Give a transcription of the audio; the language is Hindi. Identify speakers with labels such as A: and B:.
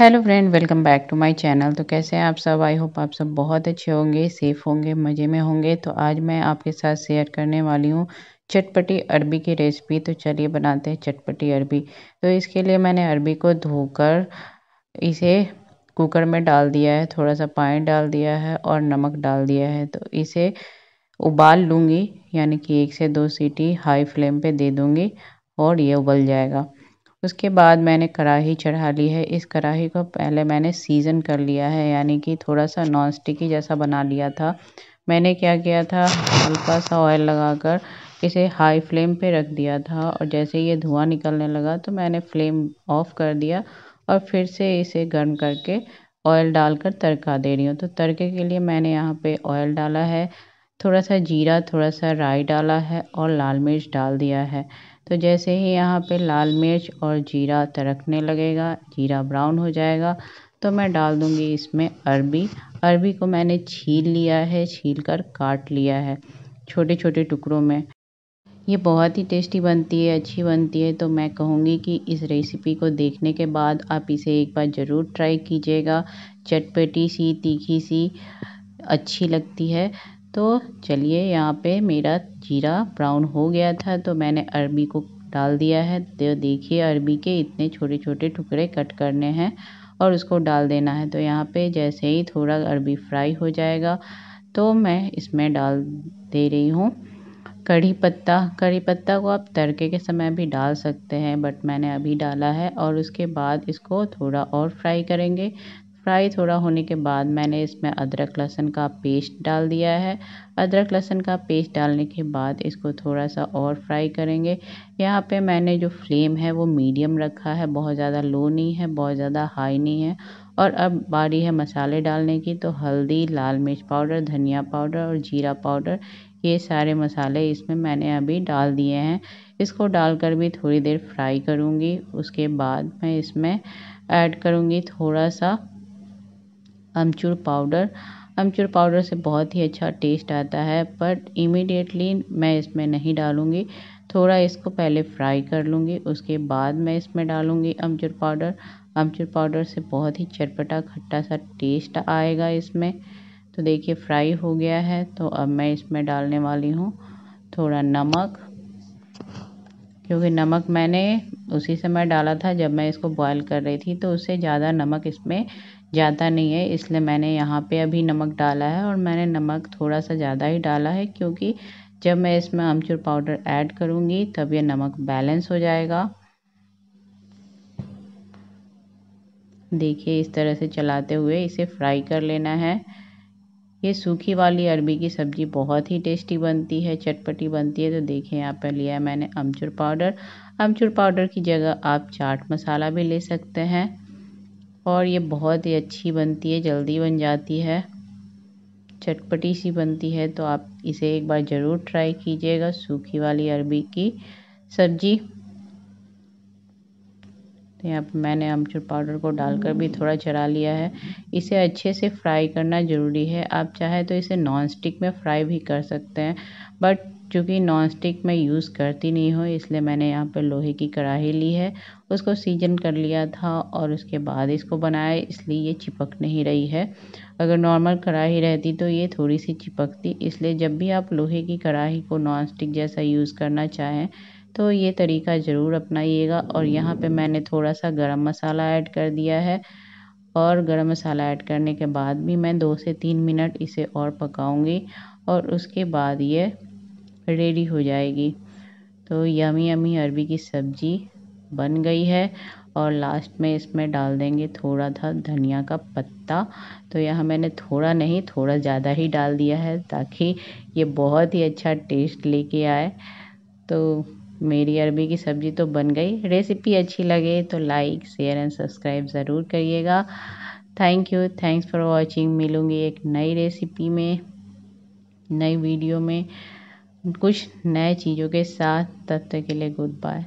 A: hello friend welcome back to my channel तो कैसे हैं आप सब आई होप आप सब बहुत अच्छे होंगे सेफ़ होंगे मज़े में होंगे तो आज मैं आपके साथ शेयर करने वाली हूँ चटपटी अरबी की रेसिपी तो चलिए बनाते हैं चटपटी अरबी तो इसके लिए मैंने अरबी को धोकर इसे कुकर में डाल दिया है थोड़ा सा पानी डाल दिया है और नमक डाल दिया है तो इसे उबाल लूँगी यानी कि एक से दो सीटी हाई फ्लेम पर दे दूँगी और ये उबल जाएगा उसके बाद मैंने कढ़ाही चढ़ा ली है इस कढ़ाई को पहले मैंने सीज़न कर लिया है यानी कि थोड़ा सा नॉन स्टिकी जैसा बना लिया था मैंने क्या किया था हल्का सा ऑयल लगाकर इसे हाई फ्लेम पे रख दिया था और जैसे ये धुआं निकलने लगा तो मैंने फ्लेम ऑफ कर दिया और फिर से इसे गर्म करके ऑयल डालकर तड़का दे रही हूँ तो तड़के के लिए मैंने यहाँ पे ऑयल डाला है थोड़ा सा जीरा थोड़ा सा राई डाला है और लाल मिर्च डाल दिया है तो जैसे ही यहाँ पे लाल मिर्च और जीरा तरकने लगेगा जीरा ब्राउन हो जाएगा तो मैं डाल दूँगी इसमें अरबी अरबी को मैंने छील लिया है छील कर काट लिया है छोटे छोटे टुकड़ों में ये बहुत ही टेस्टी बनती है अच्छी बनती है तो मैं कहूँगी कि इस रेसिपी को देखने के बाद आप इसे एक बार ज़रूर ट्राई कीजिएगा चटपटी सी तीखी सी अच्छी लगती है तो चलिए यहाँ पे मेरा जीरा ब्राउन हो गया था तो मैंने अरबी को डाल दिया है तो देखिए अरबी के इतने छोटे छोटे टुकड़े कट करने हैं और उसको डाल देना है तो यहाँ पे जैसे ही थोड़ा अरबी फ्राई हो जाएगा तो मैं इसमें डाल दे रही हूँ कड़ी पत्ता कड़ी पत्ता को आप तड़के के समय भी डाल सकते हैं बट मैंने अभी डाला है और उसके बाद इसको थोड़ा और फ्राई करेंगे फ्राई थोड़ा होने के बाद मैंने इसमें अदरक लहसुन का पेस्ट डाल दिया है अदरक लहसुन का पेस्ट डालने के बाद इसको थोड़ा सा और फ्राई करेंगे यहाँ पे मैंने जो फ्लेम है वो मीडियम रखा है बहुत ज़्यादा लो नहीं है बहुत ज़्यादा हाई नहीं है और अब बारी है मसाले डालने की तो हल्दी लाल मिर्च पाउडर धनिया पाउडर और जीरा पाउडर ये सारे मसाले इसमें मैंने अभी डाल दिए हैं इसको डालकर भी थोड़ी देर फ्राई करूँगी उसके बाद मैं इसमें ऐड करूँगी थोड़ा सा अमचूर पाउडर अमचूर पाउडर से बहुत ही अच्छा टेस्ट आता है बट इमीडिएटली मैं इसमें नहीं डालूँगी थोड़ा इसको पहले फ्राई कर लूँगी उसके बाद मैं इसमें डालूँगी अमचूर पाउडर अमचूर पाउडर से बहुत ही चटपटा खट्टा सा टेस्ट आएगा इसमें तो देखिए फ्राई हो गया है तो अब मैं इसमें डालने वाली हूँ थोड़ा नमक क्योंकि नमक मैंने उसी समय डाला था जब मैं इसको बॉयल कर रही थी तो उससे ज़्यादा नमक इसमें ज़्यादा नहीं है इसलिए मैंने यहाँ पे अभी नमक डाला है और मैंने नमक थोड़ा सा ज़्यादा ही डाला है क्योंकि जब मैं इसमें अमचूर पाउडर ऐड करूँगी तब ये नमक बैलेंस हो जाएगा देखिए इस तरह से चलाते हुए इसे फ्राई कर लेना है ये सूखी वाली अरबी की सब्ज़ी बहुत ही टेस्टी बनती है चटपटी बनती है तो देखिए यहाँ पर लिया है मैंने अमचूर पाउडर अमचूर पाउडर की जगह आप चाट मसाला भी ले सकते हैं और ये बहुत ही अच्छी बनती है जल्दी बन जाती है चटपटी सी बनती है तो आप इसे एक बार ज़रूर ट्राई कीजिएगा सूखी वाली अरबी की सब्जी तो यहाँ पर मैंने अमचूर पाउडर को डालकर भी थोड़ा चढ़ा लिया है इसे अच्छे से फ्राई करना ज़रूरी है आप चाहे तो इसे नॉन स्टिक में फ्राई भी कर सकते हैं बट चूँकि नॉनस्टिक मैं यूज़ करती नहीं हूँ इसलिए मैंने यहाँ पर लोहे की कढ़ाई ली है उसको सीजन कर लिया था और उसके बाद इसको बनाया इसलिए ये चिपक नहीं रही है अगर नॉर्मल कढ़ाई रहती तो ये थोड़ी सी चिपकती इसलिए जब भी आप लोहे की कढ़ाई को नॉनस्टिक जैसा यूज़ करना चाहें तो ये तरीका ज़रूर अपनाइएगा और यहाँ पर मैंने थोड़ा सा गर्म मसाला ऐड कर दिया है और गर्म मसाला ऐड करने के बाद भी मैं दो से तीन मिनट इसे और पकाऊंगी और उसके बाद ये रेडी हो जाएगी तो यमी यमी अरबी की सब्ज़ी बन गई है और लास्ट में इसमें डाल देंगे थोड़ा था धनिया का पत्ता तो यहाँ मैंने थोड़ा नहीं थोड़ा ज़्यादा ही डाल दिया है ताकि ये बहुत ही अच्छा टेस्ट लेके आए तो मेरी अरबी की सब्ज़ी तो बन गई रेसिपी अच्छी लगे तो लाइक शेयर एंड सब्सक्राइब ज़रूर करिएगा thank you thanks for watching मिलूँगी एक नई रेसिपी में नई वीडियो में कुछ नए चीज़ों के साथ तब तक के लिए गुड बाय